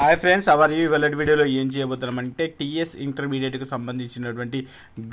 hi friends hour ఈ వెల్లడి వీడియోలో ఏం చేయబోతున్నాం అంటే టీఎస్ ఇంటర్మీడియట్కి సంబంధించినటువంటి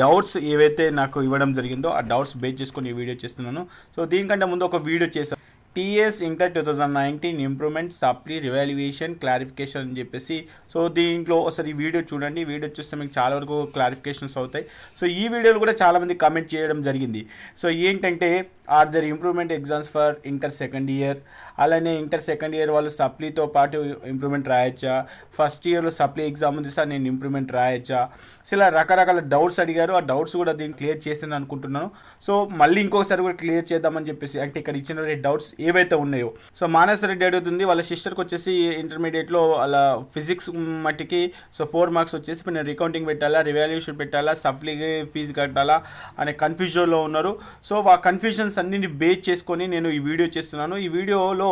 డౌట్స్ ఏవైతే నాకు ఇవ్వడం జరిగిందో ఆ డౌట్స్ బేస్ చేసుకొని ఈ వీడియో చేస్తున్నాను సో దీనికంటే ముందు ఒక వీడియో చేశాను TS inter two thousand nineteen improvement supply revaluation clarification అని చెప్పేసి సో దీంట్లో ఒకసారి వీడియో చూడండి వీడియో చూస్తే మీకు చాలా వరకు క్లారిఫికేషన్స్ అవుతాయి సో ఈ వీడియోలు కూడా చాలామంది కామెంట్ చేయడం జరిగింది సో ఏంటంటే are there improvement exams for inter second year అలానే ఇంటర్ సెకండ్ ఇయర్ వాళ్ళు సప్లీతో పాటు ఇంప్రూవ్మెంట్ రాయొచ్చా ఫస్ట్ ఇయర్లో సప్లీ ఎగ్జామ్ ఉంది సార్ నేను ఇంప్రూవ్మెంట్ రాయొచ్చా సో ఇలా రకరకాల డౌట్స్ అడిగారు ఆ డౌట్స్ కూడా దీన్ని క్లియర్ చేసింది అనుకుంటున్నాను సో మళ్ళీ ఇంకొకసారి కూడా క్లియర్ చేద్దామని చెప్పేసి అంటే ఇక్కడ ఇచ్చిన డౌట్స్ ఏవైతే ఉన్నాయో సో రెడ్డి అడుగుతుంది వాళ్ళ సిస్టర్కి వచ్చేసి ఇంటర్మీడియట్లో అలా ఫిజిక్స్ మట్టికి సో ఫోర్ మార్క్స్ వచ్చేసి నేను రికౌంటింగ్ పెట్టాలా రివాల్యూషన్ పెట్టాలా సప్లీ ఫీజు కట్టాలా అనే కన్ఫ్యూజన్లో ఉన్నారు సో ఆ కన్ఫ్యూజన్స్ అన్నింటిని బేస్ చేసుకొని నేను ఈ వీడియో చేస్తున్నాను ఈ వీడియోలో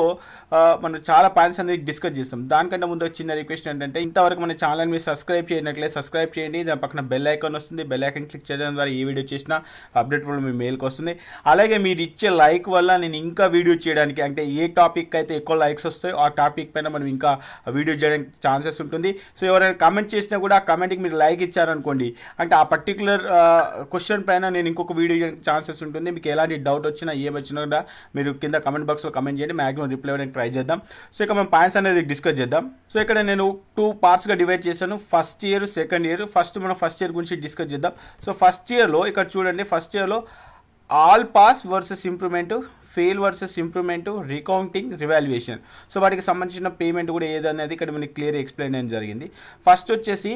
మనం చాలా పాయింట్స్ అనేది డిస్కస్ చేస్తాం దానికంటే ముందు చిన్న రిక్వెస్ట్ ఏంటంటే ఇంతవరకు మన ఛానల్ మీరు సబ్స్క్రైబ్ చేయనట్లే సబ్స్క్రైబ్ చేయండి దాని పక్కన బెల్ ఐకాన్ వస్తుంది బెల్ ఐకాన్ క్లిక్ చేయడం ద్వారా ఏ వీడియో చేసినా అప్డేట్ కూడా మీ మెయిల్కి వస్తుంది అలాగే మీరు ఇచ్చే లైక్ వల్ల నేను ఇంకా వీడియో చేయడానికి అంటే ఏ టాపిక్ అయితే ఎక్కువ లైక్స్ వస్తాయో ఆ టాపిక్ పైన మనం ఇంకా వీడియో చేయడానికి ఛాన్సెస్ ఉంటుంది సో ఎవరైనా కమెంట్ చేసినా కూడా ఆ కమెంట్కి మీరు లైక్ ఇచ్చారనుకోండి అంటే ఆ పర్టికులర్ క్వశ్చన్ పైన నేను ఇంకొక వీడియో చేయడానికి ఛాన్సెస్ ఉంటుంది మీకు ఎలాంటి డౌట్ వచ్చినా ఏమొచ్చినా కూడా మీరు కింద కమెంట్ బాక్స్లో కమెంట్ చేయండి మ్యాక్సిమం మనం రిప్లై అవ్వడానికి ట్రై చేద్దాం సో ఇక మనం పాయింట్స్ అనేది డిస్కస్ చేద్దాం సో ఇక్కడ నేను టూ పార్ట్స్గా డివైడ్ చేశాను first year second year first మనం ఫస్ట్ ఇయర్ గురించి డిస్కస్ చేద్దాం సో ఫస్ట్ ఇయర్లో ఇక్కడ చూడండి ఫస్ట్ ఇయర్లో all pass versus improvement fail versus improvement recounting revaluation so వాటికి సంబంధించిన పేమెంట్ కూడా ఏదనేది ఇక్కడ మనకి క్లియర్ ఎక్స్ప్లెయిన్ అయ్యడం జరిగింది ఫస్ట్ వచ్చేసి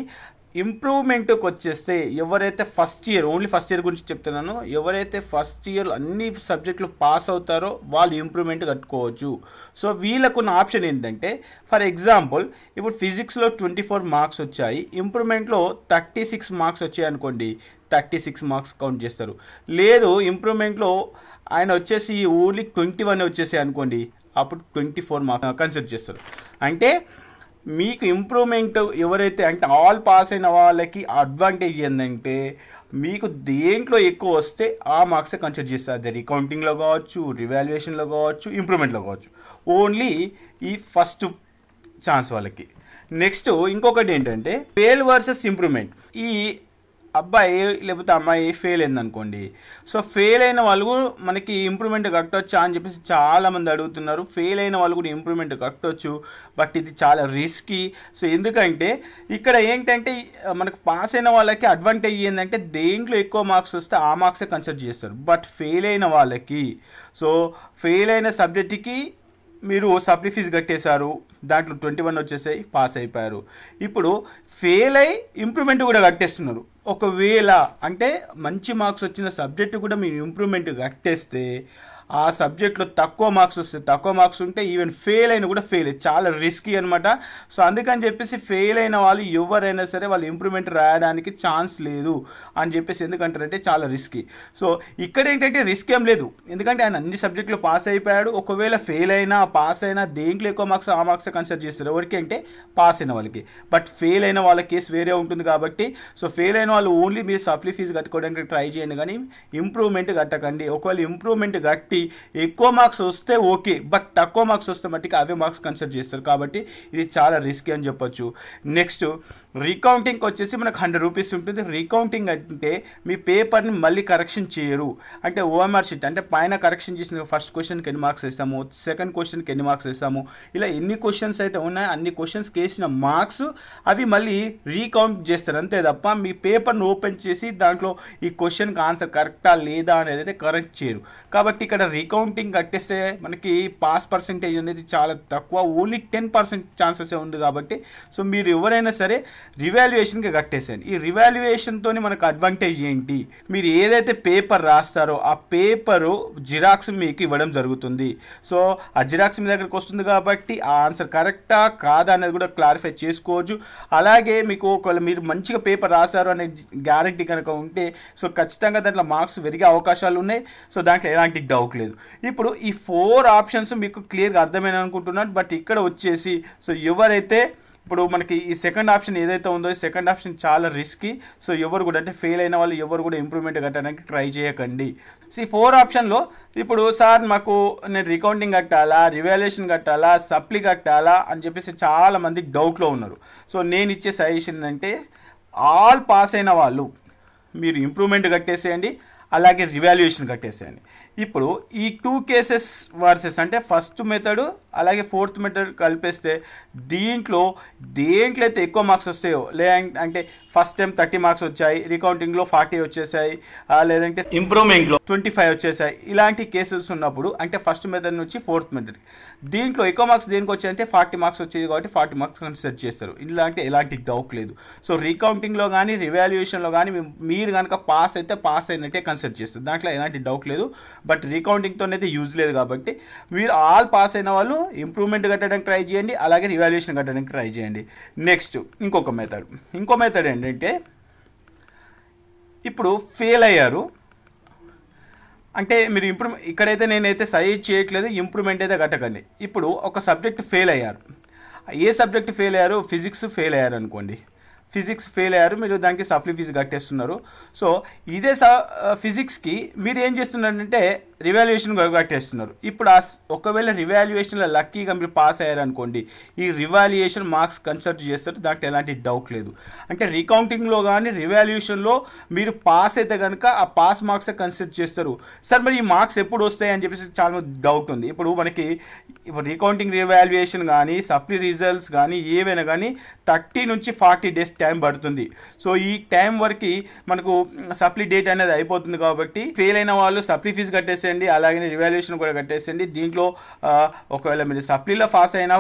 ఇంప్రూవ్మెంట్కి వచ్చేస్తే ఎవరైతే first year only first year గురించి చెప్తున్నాను ఎవరైతే ఫస్ట్ ఇయర్ అన్ని సబ్జెక్టులు పాస్ అవుతారో వాళ్ళు ఇంప్రూవ్మెంట్ కట్టుకోవచ్చు సో వీళ్ళకున్న ఆప్షన్ ఏంటంటే ఫర్ ఎగ్జాంపుల్ ఇప్పుడు ఫిజిక్స్లో ట్వంటీ ఫోర్ మార్క్స్ వచ్చాయి ఇంప్రూవ్మెంట్లో థర్టీ సిక్స్ మార్క్స్ వచ్చాయి అనుకోండి థర్టీ సిక్స్ మార్క్స్ కౌంట్ చేస్తారు లేదు ఇంప్రూవ్మెంట్లో ఆయన వచ్చేసి ఓన్లీ ట్వంటీ వన్ వచ్చేసాయి అనుకోండి అప్పుడు ట్వంటీ ఫోర్ మార్క్స్ కన్సిడర్ చేస్తారు అంటే మీకు ఇంప్రూవ్మెంట్ ఎవరైతే అంటే ఆల్ పాస్ అయిన వాళ్ళకి అడ్వాంటేజ్ ఏంటంటే మీకు దేంట్లో ఎక్కువ వస్తే ఆ మార్క్సే కన్సిడర్ చేస్తారు రికౌంటింగ్లో కావచ్చు రివాల్యుయేషన్లో కావచ్చు ఇంప్రూవ్మెంట్లో కావచ్చు ఓన్లీ ఈ ఫస్ట్ ఛాన్స్ వాళ్ళకి నెక్స్ట్ ఇంకొకటి ఏంటంటే ఫెయిల్ వర్సెస్ ఇంప్రూవ్మెంట్ ఈ అబ్బాయి లేకపోతే అమ్మాయి ఫెయిల్ అయింది అనుకోండి సో ఫెయిల్ అయిన వాళ్ళు మనకి ఇంప్రూవ్మెంట్ కట్టొచ్చా అని చెప్పేసి చాలామంది అడుగుతున్నారు ఫెయిల్ అయిన వాళ్ళు కూడా ఇంప్రూవ్మెంట్ కట్టొచ్చు బట్ ఇది చాలా రిస్కీ సో ఎందుకంటే ఇక్కడ ఏంటంటే మనకు పాస్ అయిన వాళ్ళకి అడ్వాంటేజ్ ఏంటంటే దేంట్లో ఎక్కువ మార్క్స్ వస్తే ఆ మార్క్సే కన్సిడర్ చేస్తారు బట్ ఫెయిల్ అయిన వాళ్ళకి సో ఫెయిల్ అయిన సబ్జెక్ట్కి మీరు సప్లీ ఫీజు కట్టేశారు దాంట్లో ట్వంటీ వన్ వచ్చేసాయి పాస్ అయిపోయారు ఇప్పుడు ఫెయిల్ అయి ఇంప్రూవ్మెంట్ కూడా కట్టేస్తున్నారు ఒకవేళ అంటే మంచి మార్క్స్ వచ్చిన సబ్జెక్టు కూడా మీరు ఇంప్రూవ్మెంట్ కట్టేస్తే ఆ సబ్జెక్ట్లో తక్కువ మార్క్స్ వస్తాయి తక్కువ మార్క్స్ ఉంటే ఈవెన్ ఫెయిల్ అయినా కూడా ఫెయిల్ చాలా రిస్కీ అనమాట సో అందుకని చెప్పేసి ఫెయిల్ అయిన వాళ్ళు ఎవరైనా సరే వాళ్ళు ఇంప్రూవ్మెంట్ రాయడానికి ఛాన్స్ లేదు అని చెప్పేసి ఎందుకంటారంటే చాలా రిస్కీ సో ఇక్కడ ఏంటంటే రిస్క్ ఏం లేదు ఎందుకంటే ఆయన అన్ని సబ్జెక్టులు పాస్ అయిపోయాడు ఒకవేళ ఫెయిల్ అయినా పాస్ అయినా దేంట్లో ఎక్కువ మార్క్స్ ఆ మార్క్స్ కన్సిడర్ చేస్తారు ఎవరికి అంటే పాస్ అయిన వాళ్ళకి బట్ ఫెయిల్ అయిన వాళ్ళ కేసు వేరే ఉంటుంది కాబట్టి సో ఫెయిల్ అయిన వాళ్ళు ఓన్లీ మీరు సప్లీ ఫీజు కట్టుకోవడానికి ట్రై చేయండి కానీ ఇంప్రూవ్మెంట్ కట్టకండి ఒకవేళ ఇంప్రూవ్మెంట్ కట్టి ఎక్కువ మార్క్స్ వస్తే ఓకే బట్ తక్కువ మార్క్స్ వస్తే మట్టికి అవే మార్క్స్ కన్సిడర్ చేస్తారు కాబట్టి ఇది చాలా రిస్క్ అని చెప్పొచ్చు నెక్స్ట్ రీకౌంటింగ్కి వచ్చేసి మనకు హండ్రెడ్ రూపీస్ ఉంటుంది రీకౌంటింగ్ అంటే మీ పేపర్ని మళ్ళీ కరెక్షన్ చేయరు అంటే ఓఎంఆర్ షీట్ అంటే పైన కరెక్షన్ చేసిన ఫస్ట్ క్వశ్చన్కి ఎన్ని మార్క్స్ వేస్తాము సెకండ్ క్వశ్చన్కి ఎన్ని మార్క్స్ వేస్తాము ఇలా ఎన్ని క్వశ్చన్స్ అయితే ఉన్నాయో అన్ని క్వశ్చన్స్కి వేసిన మార్క్స్ అవి మళ్ళీ రీకౌంట్ చేస్తారు అంతే తప్ప మీ పేపర్ను ఓపెన్ చేసి దాంట్లో ఈ క్వశ్చన్కి ఆన్సర్ కరెక్టా లేదా అనేది అయితే కరెక్ట్ చేయరు కాబట్టి ఇక్కడ రీకౌంటింగ్ కట్టేస్తే మనకి పాస్ పర్సంటేజ్ అనేది చాలా తక్కువ ఓన్లీ టెన్ పర్సెంట్ ఛాన్సెస్ ఉంది కాబట్టి సో మీరు ఎవరైనా సరే రివాల్యుయేషన్కి కట్టేసేయండి ఈ రివాల్యుయేషన్తో మనకు అడ్వాంటేజ్ ఏంటి మీరు ఏదైతే పేపర్ రాస్తారో ఆ పేపరు జిరాక్స్ మీకు ఇవ్వడం జరుగుతుంది సో ఆ జిరాక్స్ మీ దగ్గరకు వస్తుంది కాబట్టి ఆ ఆన్సర్ కరెక్టా కాదా అనేది కూడా క్లారిఫై చేసుకోవచ్చు అలాగే మీకు ఒకవేళ మీరు మంచిగా పేపర్ రాశారు అనే గ్యారంటీ కనుక ఉంటే సో ఖచ్చితంగా దాంట్లో మార్క్స్ పెరిగే అవకాశాలు ఉన్నాయి సో దాంట్లో ఎలాంటి డౌట్ అవ్వట్లేదు ఇప్పుడు ఈ ఫోర్ ఆప్షన్స్ మీకు క్లియర్గా అర్థమైన అనుకుంటున్నాను బట్ ఇక్కడ వచ్చేసి సో ఎవరైతే ఇప్పుడు మనకి ఈ సెకండ్ ఆప్షన్ ఏదైతే ఉందో ఈ సెకండ్ ఆప్షన్ చాలా రిస్కీ సో ఎవరు కూడా అంటే ఫెయిల్ అయిన వాళ్ళు ఎవరు కూడా ఇంప్రూవ్మెంట్ కట్టడానికి ట్రై చేయకండి సో ఈ ఫోర్ ఆప్షన్లో ఇప్పుడు సార్ మాకు నేను రికౌంటింగ్ కట్టాలా రివాల్యుయేషన్ కట్టాలా సప్లి కట్టాలా అని చెప్పేసి చాలామంది డౌట్లో ఉన్నారు సో నేను ఇచ్చే సజెషన్ ఏంటంటే ఆల్ పాస్ అయిన వాళ్ళు మీరు ఇంప్రూవ్మెంట్ కట్టేసేయండి అలాగే రివాల్యుయేషన్ కట్టేసేయండి ఇప్పుడు ఈ టూ కేసెస్ వర్సెస్ అంటే ఫస్ట్ మెథడ్ అలాగే ఫోర్త్ మెథడ్ కలిపేస్తే దీంట్లో దేంట్లో అయితే ఎక్కువ మార్క్స్ వస్తాయో లే అంటే ఫస్ట్ టైం థర్టీ మార్క్స్ వచ్చాయి రికౌంటింగ్లో ఫార్టీ వచ్చేసాయి లేదంటే ఇంప్రూవ్మెంట్లో ట్వంటీ ఫైవ్ వచ్చేసాయి ఇలాంటి కేసెస్ ఉన్నప్పుడు అంటే ఫస్ట్ మెథడ్ నుంచి ఫోర్త్ మెథడ్ దీంట్లో ఎక్కువ మార్క్స్ దేనికి వచ్చాయంటే ఫార్టీ మార్క్స్ వచ్చేది కాబట్టి ఫార్టీ మార్క్స్ కన్సిడర్ చేస్తారు ఇలాంటి ఎలాంటి డౌట్ లేదు సో రీకౌంటింగ్లో కానీ రివాల్యుయేషన్లో కానీ మీరు కనుక పాస్ అయితే పాస్ అయినట్టే కన్సిడర్ చేస్తారు దాంట్లో ఎలాంటి డౌట్ లేదు బట్ రీకౌంటింగ్తోనైతే యూజ్ లేదు కాబట్టి మీరు ఆల్ పాస్ అయిన వాళ్ళు ఇంప్రూవ్మెంట్ కట్టడానికి ట్రై చేయండి అలాగే రివాల్యూషన్ కట్టడానికి ట్రై చేయండి నెక్స్ట్ ఇంకొక మెథడ్ ఇంకో మెథడ్ ఏంటంటే ఇప్పుడు ఫెయిల్ అయ్యారు అంటే మీరు ఇంప్రూవ్ ఇక్కడైతే నేనైతే సై చేయట్లేదు ఇంప్రూవ్మెంట్ అయితే కట్టకండి ఇప్పుడు ఒక సబ్జెక్ట్ ఫెయిల్ అయ్యారు ఏ సబ్జెక్ట్ ఫెయిల్ అయ్యారు ఫిజిక్స్ ఫెయిల్ అయ్యారు అనుకోండి ఫిజిక్స్ ఫెయిల్ అయ్యారు మీరు దానికి సప్లీ ఫీజు కట్టేస్తున్నారు సో ఇదే ఫిజిక్స్కి మీరు ఏం చేస్తున్నారంటే రివాల్యుయేషన్ గొడగట్టేస్తున్నారు ఇప్పుడు ఆ ఒకవేళ రివాల్యుయేషన్లో లక్కీగా మీరు పాస్ అయ్యారనుకోండి ఈ రివాల్యుయేషన్ మార్క్స్ కన్సల్ట్ చేస్తారు దాంట్లో ఎలాంటి డౌట్ లేదు అంటే రికౌంటింగ్లో కానీ రివాల్యుయేషన్లో మీరు పాస్ అయితే కనుక ఆ పాస్ మార్క్స్ కన్సిడర్ చేస్తారు సార్ మరి ఈ మార్క్స్ ఎప్పుడు వస్తాయి అని చెప్పేసి చాలా డౌట్ ఉంది ఇప్పుడు మనకి ఇప్పుడు రికౌంటింగ్ రివాల్యుయేషన్ కానీ సప్లీ రిజల్ట్స్ కానీ ఏవైనా కానీ థర్టీ నుంచి ఫార్టీ డేస్ టైం పడుతుంది సో ఈ టైం వరకు మనకు సప్లీ డేట్ అనేది అయిపోతుంది కాబట్టి ఫెయిల్ అయిన వాళ్ళు సప్లీ ఫీజు కట్టేసే కట్టేసేయండి అలాగే రివాల్యూషన్ కూడా కట్టేసేయండి దీంట్లో ఒకవేళ మీరు సప్లీలో పాస్ అయినా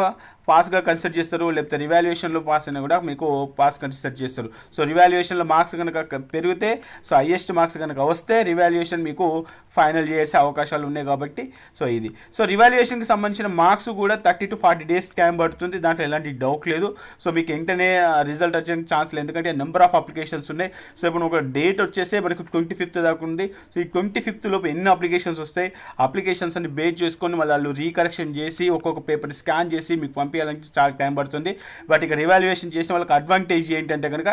పాస్గా కన్సిడర్ చేస్తారు లేకపోతే రివాల్యుయేషన్లో పాస్ అయినా కూడా మీకు పాస్ కన్సిడర్ చేస్తారు సో రివాల్యుయేషన్లో మార్క్స్ కనుక పెరిగితే సో హయ్యెస్ట్ మార్క్స్ కనుక వస్తే రివాల్యుయేషన్ మీకు ఫైనల్ చేసే అవకాశాలు ఉన్నాయి కాబట్టి సో ఇది సో రివాల్యుయేషన్కి సంబంధించిన మార్క్స్ కూడా thirty to forty days time పడుతుంది దాంట్లో ఎలాంటి డౌట్ లేదు సో మీకు వెంటనే రిజల్ట్ వచ్చే ఛాన్స్ లేదు ఎందుకంటే నెంబర్ ఆఫ్ అప్లికేషన్స్ ఉన్నాయి సో ఇప్పుడు ఒక డేట్ వచ్చేసి మనకు ట్వంటీ ఫిఫ్త్ దాకా ఉంది సో ఈ ట్వంటీ ఫిఫ్త్ లోపు ఎన్ని అప్లికేషన్స్ వస్తాయి అప్లికేషన్స్ అన్ని బేస్ చేసుకొని మళ్ళీ వాళ్ళు రీకరెక్షన్ చేసి ఒక్కొక్క పేపర్ స్కాన్ చేసి మీకు పంపి చేయాలంటే చాలా టైం పడుతుంది బట్ ఇక్కడ రివాల్యుయేషన్ చేసిన వాళ్ళకి అడ్వాంటేజ్ ఏంటంటే కనుక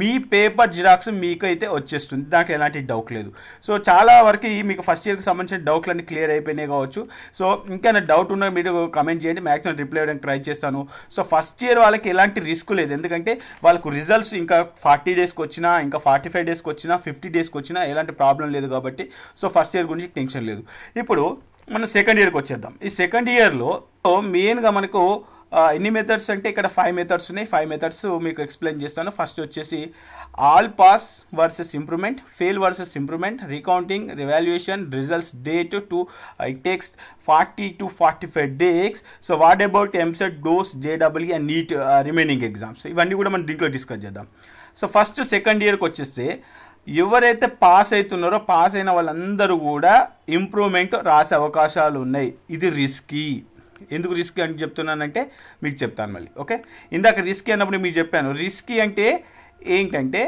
మీ పేపర్ జిరాక్స్ మీకు అయితే వచ్చేస్తుంది దాంట్లో ఎలాంటి డౌట్ లేదు సో చాలా వరకు మీకు ఫస్ట్ ఇయర్కి సంబంధించిన డౌట్లన్నీ క్లియర్ అయిపోయినాయి కావచ్చు సో ఇంకైనా డౌట్ ఉన్నా మీరు కమెంట్ చేయండి మ్యాక్సిమం రిప్లై అవ్వడానికి ట్రై చేస్తాను సో ఫస్ట్ ఇయర్ వాళ్ళకి ఎలాంటి రిస్క్ లేదు ఎందుకంటే వాళ్ళకు రిజల్ట్స్ ఇంకా ఫార్టీ డేస్కి వచ్చినా ఇంకా ఫార్టీ ఫైవ్ డేస్కి వచ్చినా ఫిఫ్టీ డేస్కి వచ్చినా ఎలాంటి ప్రాబ్లం లేదు కాబట్టి సో ఫస్ట్ ఇయర్ గురించి టెన్షన్ లేదు ఇప్పుడు మనం సెకండ్ ఇయర్కి వచ్చేద్దాం ఈ సెకండ్ ఇయర్లో మెయిన్గా మనకు ఎన్ని మెథడ్స్ అంటే ఇక్కడ ఫైవ్ మెథడ్స్ ఉన్నాయి ఫైవ్ మెథడ్స్ మీకు ఎక్స్ప్లెయిన్ చేస్తాను ఫస్ట్ వచ్చేసి all pass versus improvement fail versus improvement recounting revaluation results date to it takes forty to forty five days so what about EAMCET DOST జేడబ్ల్యూ and NEET remaining exams ఇవన్నీ కూడా మనం దీంట్లో discuss చేద్దాం so first second ఇయర్కి వచ్చేస్తే ఎవరైతే pass అవుతున్నారో పాస్ అయిన వాళ్ళందరూ కూడా ఇంప్రూవ్మెంట్ రాసే అవకాశాలు ఉన్నాయి ఇది రిస్కీ ఎందుకు రిస్క్ అని చెప్తున్నానంటే మీకు చెప్తాను మళ్ళీ ఓకే ఇందాక రిస్క్ అన్నప్పుడు మీకు చెప్పాను రిస్కీ అంటే ఏంటంటే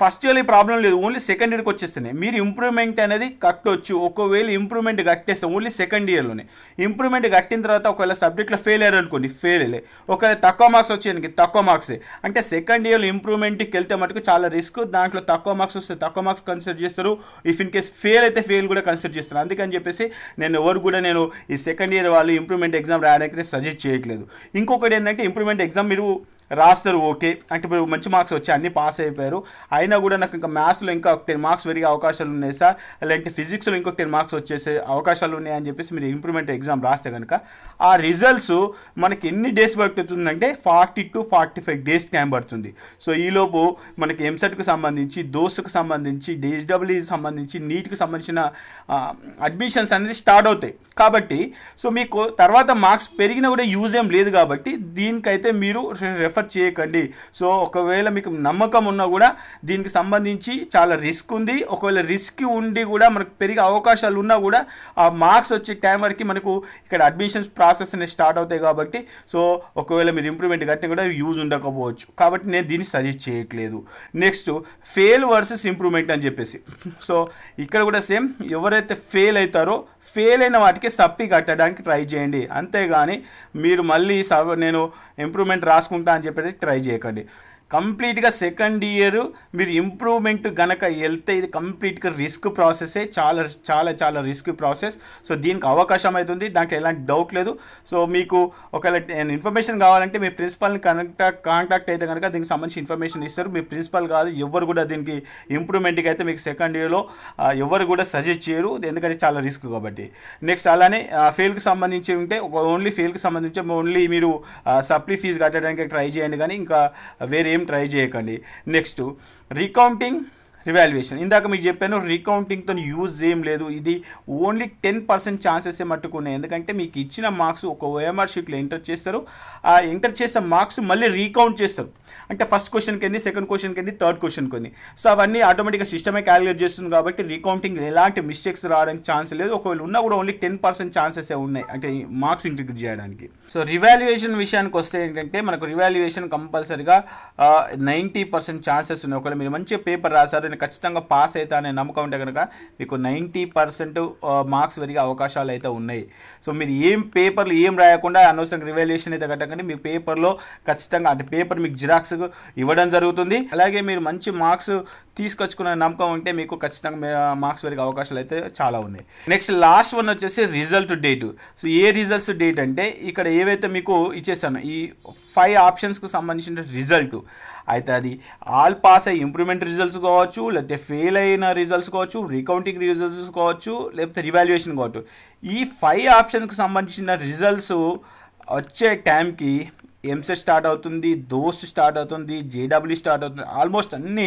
ఫస్ట్ ఇయర్లో ఈ ప్రాబ్లం లేదు ఓన్లీ సెకండ్ ఇయర్కి వచ్చేస్తున్నాయి మీరు ఇంప్రూవ్మెంట్ అనేది కట్టొచ్చు ఒకవేళ ఇంప్రూవ్మెంట్ కట్టేస్తే ఓన్లీ సెకండ్ ఇయర్లోనే ఇంప్రూవ్మెంట్ కట్టిన తర్వాత ఒకవేళ సబ్జెక్ట్లో ఫెయిల్ అయ్యారు అనుకోండి ఫెయిల్ అయ్యే ఒకవేళ తక్కువ మార్క్స్ వచ్చేయడానికి తక్కువ మార్క్సే అంటే సెకండ్ ఇయర్లో ఇంప్రూవ్మెంట్కి వెళ్తే మటుకు చాలా రిస్క్ దాంట్లో తక్కువ మార్క్స్ వస్తే తక్కువ మార్క్స్ కన్సిడర్ చేస్తారు ఇఫ్ ఇన్ కేస్ ఫెయిల్ అయితే ఫెయిల్ కూడా కన్సిడర్ చేస్తారు అందుకని చెప్పేసి నేను ఎవరు కూడా నేను ఈ సెకండ్ ఇయర్ వాళ్ళు ఇంప్రూవ్మెంట్ ఎగ్జామ్ రాయడానికి సజెస్ట్ చేయట్లేదు ఇంకొకటి ఏంటంటే ఇంప్రూవ్మెంట్ ఎగ్జామ్ మీరు రాస్తారు ఓకే అంటే ఇప్పుడు మంచి మార్క్స్ వచ్చి అన్నీ పాస్ అయిపోయారు అయినా కూడా నాకు ఇంకా మ్యాథ్స్లో ఇంకా ఒక టెన్ మార్క్స్ పెరిగే అవకాశాలు ఉన్నాయి సార్ లేదంటే ఫిజిక్స్లో ఇంకొక టెన్ మార్క్స్ వచ్చేసే అవకాశాలు ఉన్నాయని చెప్పేసి మీరు ఇంప్రూవ్మెంట్ ఎగ్జామ్ రాస్తే కనుక ఆ రిజల్ట్స్ మనకి ఎన్ని డేస్ పడుతుందంటే forty to forty five days time పడుతుంది సో ఈలోపు మనకి ఎంసెట్కి సంబంధించి దోస్తుకు సంబంధించి డిహెచ్డబ్ల్యూకి e సంబంధించి నీట్కి సంబంధించిన అడ్మిషన్స్ అనేది స్టార్ట్ అవుతాయి కాబట్టి సో మీకు తర్వాత మార్క్స్ పెరిగినా కూడా యూజ్ ఏం లేదు కాబట్టి దీనికైతే మీరు రెఫర్ రెఫర్ చేయకండి సో ఒకవేళ మీకు నమ్మకం ఉన్నా కూడా దీనికి సంబంధించి చాలా రిస్క్ ఉంది ఒకవేళ రిస్క్ ఉండి కూడా మనకు పెరిగే అవకాశాలు ఉన్నా కూడా ఆ మార్క్స్ వచ్చే టైం వరకు మనకు ఇక్కడ అడ్మిషన్స్ ప్రాసెస్ అనేది స్టార్ట్ అవుతాయి కాబట్టి సో ఒకవేళ మీరు ఇంప్రూవ్మెంట్ కట్టినా కూడా యూజ్ ఉండకపోవచ్చు కాబట్టి నేను దీన్ని సజెస్ట్ చేయట్లేదు నెక్స్ట్ ఫెయిల్ వర్సెస్ ఇంప్రూవ్మెంట్ అని చెప్పేసి సో ఇక్కడ కూడా సేమ్ ఎవరైతే ఫెయిల్ అవుతారో ఫెయిల్ అయిన వాటికి సప్పి కట్టడానికి ట్రై చేయండి అంతేగాని మీరు మళ్ళీ నేను ఇంప్రూవ్మెంట్ రాసుకుంటా అని చెప్పేసి ట్రై చేయకండి కంప్లీట్గా సెకండ్ ఇయర్ మీరు ఇంప్రూవ్మెంట్ కనుక వెళ్తే ఇది కంప్లీట్గా రిస్క్ ప్రాసెసే చాలా చాలా చాలా రిస్క్ ప్రాసెస్ సో దీనికి అవకాశం అవుతుంది దాంట్లో ఎలాంటి డౌట్ లేదు సో మీకు ఒకవేళ ఇన్ఫర్మేషన్ కావాలంటే మీ ప్రిన్సిపల్ని కనెక్ట్ కాంటాక్ట్ అయితే కనుక దీనికి సంబంధించి ఇన్ఫర్మేషన్ ఇస్తారు మీ ప్రిన్సిపల్ కాదు ఎవరు కూడా దీనికి ఇంప్రూవ్మెంట్కి అయితే మీకు సెకండ్ ఇయర్లో ఎవరు కూడా సజెస్ట్ చేయరు ఎందుకంటే చాలా రిస్క్ కాబట్టి నెక్స్ట్ అలానే ఫెయిల్కి సంబంధించి ఉంటే ఓన్లీ ఫెయిల్కి సంబంధించి ఓన్లీ మీరు సప్లీ ఫీజు కట్టడానికి ట్రై చేయండి కానీ ఇంకా వేరే ఏం ట్రై చేయకండి నెక్స్ట్ రీకౌంటింగ్ రివాల్యుయేషన్ ఇందాక మీకు చెప్పాను రీకౌంటింగ్తో యూజ్ ఏం లేదు ఇది ఓన్లీ టెన్ పర్సెంట్ ఛాన్సెస్ మట్టుకున్నాయి ఎందుకంటే మీకు ఇచ్చిన మార్క్స్ ఒక ఓఎంఆర్ షీట్లో ఎంటర్ చేస్తారు ఆ ఎంటర్ చేసిన మార్క్స్ మళ్ళీ రీకౌంట్ చేస్తారు అంటే ఫస్ట్ క్వశ్చన్కి ఎన్ని సెకండ్ క్వశ్చన్కి ఎన్ని థర్డ్ క్వశ్చన్కి ఉంది సో అవన్నీ ఆటోమేటిక్గా సిస్టమే క్యాలిక్యులేట్ చేస్తుంది కాబట్టి రీకౌంటింగ్ ఎలాంటి మిస్టేక్స్ రావడానికి ఛాన్స్ లేదు ఒకవేళ ఉన్నా కూడా ఓన్లీ టెన్ పర్సెంట్ ఛాన్సెస్ ఉన్నాయి అంటే మార్క్స్ ఇంటిగ్రేట్ చేయడానికి సో రివాల్యుయేషన్ విషయానికి వస్తే ఏంటంటే మనకు రివాల్యుయేషన్ కంపల్సరీగా నైంటీ పర్సెంట్ ఛాన్సెస్ ఉన్నాయి ఒకవేళ మీరు మంచి పేపర్ రాశారు నేను ఖచ్చితంగా పాస్ అవుతా అనే నమ్మకం ఉంటే కనుక మీకు నైంటీ పర్సెంట్ మార్క్స్ పెరిగే అవకాశాలు అయితే ఉన్నాయి సో మీరు ఏం పేపర్లు ఏం రాయకుండా అనవసరం రివాల్యుయేషన్ అయితే కట్టకండి మీ పేపర్లో ఖచ్చితంగా అంటే పేపర్ మీకు జిరాక్స్ ఇవ్వడం జరుగుతుంది అలాగే మీరు మంచి మార్క్స్ తీసుకొచ్చుకునే నమ్మకం ఉంటే మీకు ఖచ్చితంగా మార్క్స్ పెరిగే అవకాశాలు అయితే చాలా ఉన్నాయి నెక్స్ట్ లాస్ట్ వన్ వచ్చేసి రిజల్ట్ డేట్ సో ఏ రిజల్ట్స్ డేట్ అంటే ఇక్కడ ఏవైతే మీకు ఇచ్చేస్తాను ఈ ఫైవ్ ఆప్షన్స్కు సంబంధించిన రిజల్ట్ అయితే అది ఆల్ పాస్ అయ్యి ఇంప్రూవ్మెంట్ రిజల్ట్స్ కావచ్చు లేకపోతే ఫెయిల్ అయిన రిజల్ట్స్ కావచ్చు రికౌంటింగ్ రిజల్ట్స్ కావచ్చు లేకపోతే రివాల్యుయేషన్ కావచ్చు ఈ ఫైవ్ ఆప్షన్కి సంబంధించిన రిజల్ట్స్ వచ్చే టైంకి ఎంసెట్ స్టార్ట్ అవుతుంది దోస్ స్టార్ట్ అవుతుంది జేడబ్ల్యూ స్టార్ట్ అవుతుంది ఆల్మోస్ట్ అన్ని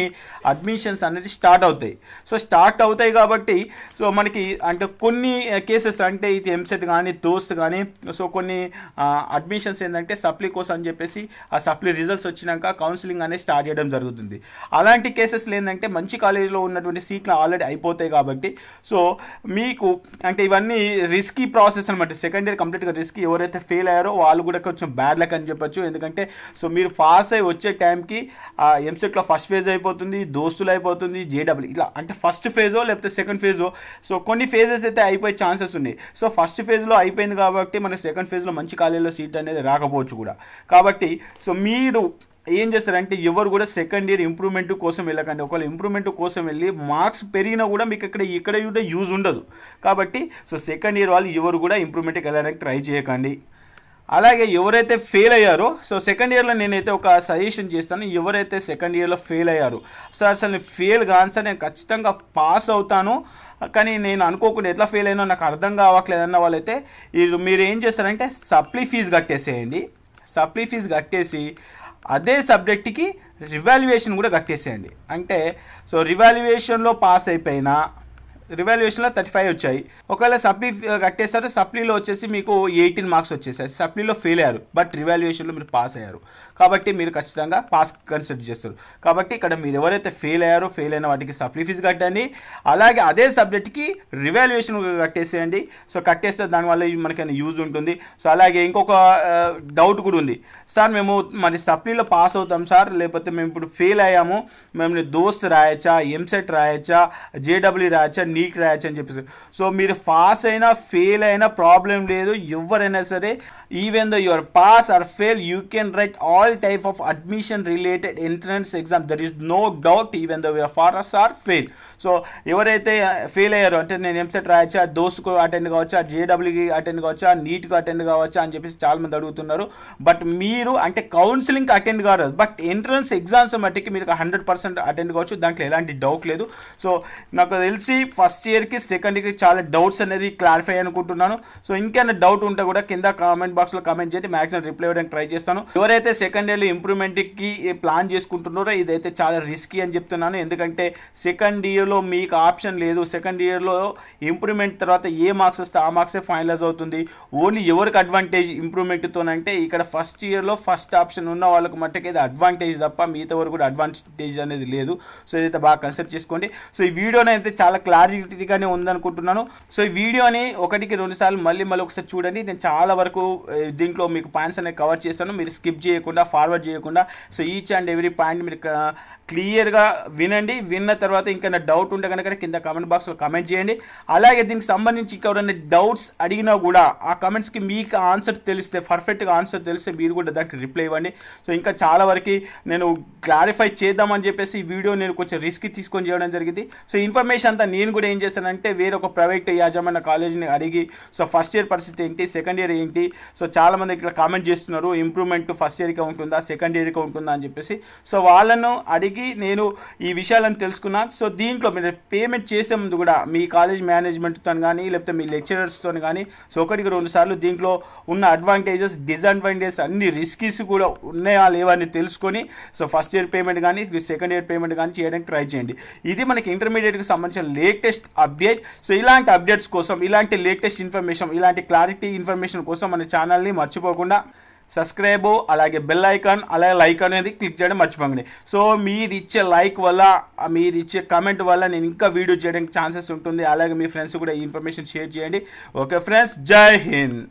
అడ్మిషన్స్ అనేది స్టార్ట్ అవుతాయి సో స్టార్ట్ అవుతాయి కాబట్టి సో మనకి అంటే కొన్ని కేసెస్ అంటే ఇది ఎంసెట్ కానీ దోస్త్ కానీ సో కొన్ని అడ్మిషన్స్ ఏంటంటే సప్లీ కోసం అని చెప్పేసి ఆ సప్లీ రిజల్ట్స్ వచ్చినాక కౌన్సిలింగ్ అనేది స్టార్ట్ చేయడం జరుగుతుంది అలాంటి కేసెస్లో ఏంటంటే మంచి కాలేజీలో ఉన్నటువంటి సీట్లు ఆల్రెడీ అయిపోతాయి కాబట్టి సో మీకు అంటే ఇవన్నీ రిస్కీ ప్రాసెస్ అనమాట సెకండ్ ఇయర్ కంప్లీట్గా రిస్క్ ఎవరైతే ఫెయిల్ అయ్యారో వాళ్ళు కూడా కొంచెం బ్యాడ్ లక్ అని చెప్పి చెప్పచ్చు ఎందుకంటే సో మీరు పాస్ అయి వచ్చే టైంకి ఎంసెట్లో ఫస్ట్ ఫేజ్ అయిపోతుంది దోస్తులు అయిపోతుంది జేడబ్ల్యూ ఇలా అంటే ఫస్ట్ ఫేజో లేకపోతే సెకండ్ ఫేజో సో కొన్ని ఫేజెస్ అయితే అయిపోయే ఛాన్సెస్ ఉన్నాయి సో ఫస్ట్ ఫేజ్లో అయిపోయింది కాబట్టి మనకి సెకండ్ ఫేజ్లో మంచి కాలేజీలో సీట్ అనేది రాకపోవచ్చు కూడా కాబట్టి సో మీరు ఏం చేస్తారంటే ఎవరు కూడా సెకండ్ ఇయర్ ఇంప్రూవ్మెంట్ కోసం వెళ్ళకండి ఒకవేళ ఇంప్రూవ్మెంట్ కోసం వెళ్ళి మార్క్స్ పెరిగినా కూడా మీకు ఇక్కడ ఇక్కడ యూజ్ ఉండదు కాబట్టి సో సెకండ్ ఇయర్ వాళ్ళు ఎవరు కూడా ఇంప్రూవ్మెంట్కి వెళ్ళడానికి ట్రై చేయకండి అలాగే ఎవరైతే ఫెయిల్ అయ్యారో సో సెకండ్ ఇయర్లో నేనైతే ఒక సజెషన్ చేస్తాను ఎవరైతే సెకండ్ ఇయర్లో ఫెయిల్ అయ్యారు సో అసలు ఫెయిల్ కాను సార్ నేను ఖచ్చితంగా పాస్ అవుతాను కానీ నేను అనుకోకుండా ఎట్లా ఫెయిల్ అయినా నాకు అర్థం కావట్లేదు అన్న వాళ్ళైతే మీరు ఏం చేస్తారంటే సప్లీ ఫీజు కట్టేసేయండి సప్లీ ఫీజు కట్టేసి అదే సబ్జెక్ట్కి రివాల్యుయేషన్ కూడా కట్టేసేయండి అంటే సో రివాల్యుయేషన్లో పాస్ అయిపోయినా రివాల్యుయేషన్లో థర్టీ ఫైవ్ వచ్చాయి ఒకవేళ సప్లీ కట్టేస్తారు సప్లీలో వచ్చేసి మీకు ఎయిటీన్ మార్క్స్ వచ్చేసాయి సప్లీలో ఫెయిల్ అయ్యారు బట్ రివాల్యుయేషన్లో మీరు పాస్ అయ్యారు కాబట్టి మీరు ఖచ్చితంగా పాస్ కన్సిడర్ చేస్తారు కాబట్టి ఇక్కడ మీరు ఎవరైతే ఫెయిల్ అయ్యారో ఫెయిల్ అయిన వాటికి సప్లీ ఫీజు కట్టండి అలాగే అదే సబ్జెక్ట్కి రివాల్యుయేషన్ కట్టేసేయండి సో కట్టేస్తే దానివల్ల మనకైనా యూజ్ ఉంటుంది సో అలాగే ఇంకొక డౌట్ కూడా ఉంది సార్ మేము మరి సప్లీలో పాస్ అవుతాం సార్ లేకపోతే మేము ఇప్పుడు ఫెయిల్ అయ్యాము మేము దోస్త్ రాయచ్చా ఎంసెట్ రాయచ్చా జేడబ్ల్యూ రాయచ్చా నీట్ e రాయచ్చా అని చెప్పేసి సో మీరు పాస్ అయినా ఫెయిల్ అయినా ప్రాబ్లం లేదు ఎవరైనా సరే even the your pass or fail you can write all all type of admission related entrance exam there is no doubt even though your foreigners are failed so ఎవరైతే fail uh, అయ్యారో అంటే నేను EAMCET రాయొచ్చా దోస్కు attend కావచ్చా జేడబ్ల్యూకి attend కావచ్చా నీట్కి అటెండ్ కావచ్చా అని చెప్పేసి చాలామంది అడుగుతున్నారు బట్ మీరు అంటే కౌన్సిలింగ్ అటెండ్ కారు బట్ ఎంట్రన్స్ ఎగ్జామ్స్ మట్టికి మీరు హండ్రెడ్ పర్సెంట్ అటెండ్ కావచ్చు దాంట్లో ఎలాంటి డౌట్ లేదు సో నాకు తెలిసి ఫస్ట్ ఇయర్కి సెకండ్ ఇయర్కి చాలా డౌట్స్ అనేది క్లారిఫై అనుకుంటున్నాను సో ఇంకేమైనా డౌట్ ఉంటే కూడా కింద కామెంట్ బాక్స్లో కామెంట్ చేసి మ్యాక్సిమం రిప్లై ఇవ్వడానికి ట్రై చేస్తాను ఎవరైతే సెకండ్ సెకండ్ ఇయర్లో ఇంప్రూవ్మెంట్కి ప్లాన్ చేసుకుంటున్నారో ఇదైతే చాలా రిస్కీ అని చెప్తున్నాను ఎందుకంటే సెకండ్ ఇయర్లో మీకు ఆప్షన్ లేదు సెకండ్ ఇయర్లో ఇంప్రూవ్మెంట్ తర్వాత ఏ మార్క్స్ వస్తే ఆ మార్క్సే ఫైనలైజ్ అవుతుంది ఓన్లీ ఎవరికి అడ్వాంటేజ్ ఇంప్రూవ్మెంట్తోనంటే ఇక్కడ ఫస్ట్ ఇయర్లో ఫస్ట్ ఆప్షన్ ఉన్న వాళ్ళకి మట్టుకు ఇది అడ్వాంటేజ్ తప్ప మిగతా వరకు కూడా అడ్వాంటేజ్ అనేది లేదు సో ఇదైతే బాగా కన్సిడర్ చేసుకోండి సో ఈ వీడియోని అయితే చాలా క్లారిటీగానే ఉందనుకుంటున్నాను సో ఈ వీడియోని ఒకటికి రెండుసార్లు మళ్ళీ మళ్ళీ ఒకసారి చూడండి నేను చాలా వరకు దీంట్లో మీకు పాయింట్స్ అనేవి కవర్ చేస్తాను మీరు స్కిప్ చేయకుండా చేయకుండా ఫార్వర్డ్ చేయకుండా so each and every point మీరు క్లియర్గా వినండి విన్న తర్వాత ఇంకైనా డౌట్ ఉంటే కనుక కింద కామెంట్ బాక్స్లో కమెంట్ చేయండి అలాగే దీనికి సంబంధించి ఇంకెవరైనా డౌట్స్ అడిగినా కూడా ఆ కమెంట్స్కి మీకు ఆన్సర్ తెలిస్తే పర్ఫెక్ట్గా ఆన్సర్ తెలిస్తే మీరు కూడా దానికి రిప్లై ఇవ్వండి సో ఇంకా చాలా వరకు నేను క్లారిఫై చేద్దామని చెప్పేసి ఈ వీడియో నేను కొంచెం రిస్క్ తీసుకొని చేయడం జరిగింది సో ఇన్ఫర్మేషన్ అంతా నేను కూడా ఏం చేశానంటే వేరొక ప్రైవేట్ యాజమాన్య కాలేజీని అడిగి సో ఫస్ట్ ఇయర్ పరిస్థితి ఏంటి సెకండ్ ఇయర్ ఏంటి సో చాలామంది ఇక్కడ కామెంట్ చేస్తున్నారు ఇంప్రూవ్మెంట్ ఫస్ట్ ఇయర్గా ఉంటుందా సెకండ్ ఇయర్గా ఉంటుందా అని చెప్పేసి సో వాళ్ళను అడిగి అడిగి నేను ఈ విషయాలను తెలుసుకున్నాను సో దీంట్లో మీరు పేమెంట్ చేసే ముందు కూడా మీ కాలేజ్ మేనేజ్మెంట్తో కానీ లేకపోతే మీ లెక్చరర్స్తో కానీ సో ఒకటికి రెండు సార్లు దీంట్లో ఉన్న అడ్వాంటేజెస్ డిసడ్వాంటేజెస్ అన్ని రిస్కీస్ కూడా ఉన్నాయా లేవా అని తెలుసుకొని సో ఫస్ట్ ఇయర్ పేమెంట్ కానీ సెకండ్ ఇయర్ పేమెంట్ కానీ చేయడానికి ట్రై చేయండి ఇది మనకి ఇంటర్మీడియట్కి సంబంధించిన లేటెస్ట్ అప్డేట్ సో ఇలాంటి అప్డేట్స్ కోసం ఇలాంటి లేటెస్ట్ ఇన్ఫర్మేషన్ ఇలాంటి క్లారిటీ ఇన్ఫర్మేషన్ కోసం మన ఛానల్ని మర్చిపోకుండా సబ్స్క్రైబ్ అలాగే బెల్ ఐకాన్ అలాగే లైక్ అనేది క్లిక్ చేయడం మర్చిపోకండి సో మీరు ఇచ్చే లైక్ వల్ల మీరు ఇచ్చే కమెంట్ వల్ల నేను ఇంకా వీడియో చేయడానికి ఛాన్సెస్ ఉంటుంది అలాగే మీ ఫ్రెండ్స్ కూడా ఈ ఇన్ఫర్మేషన్ షేర్ చేయండి ఓకే ఫ్రెండ్స్ జై హింద్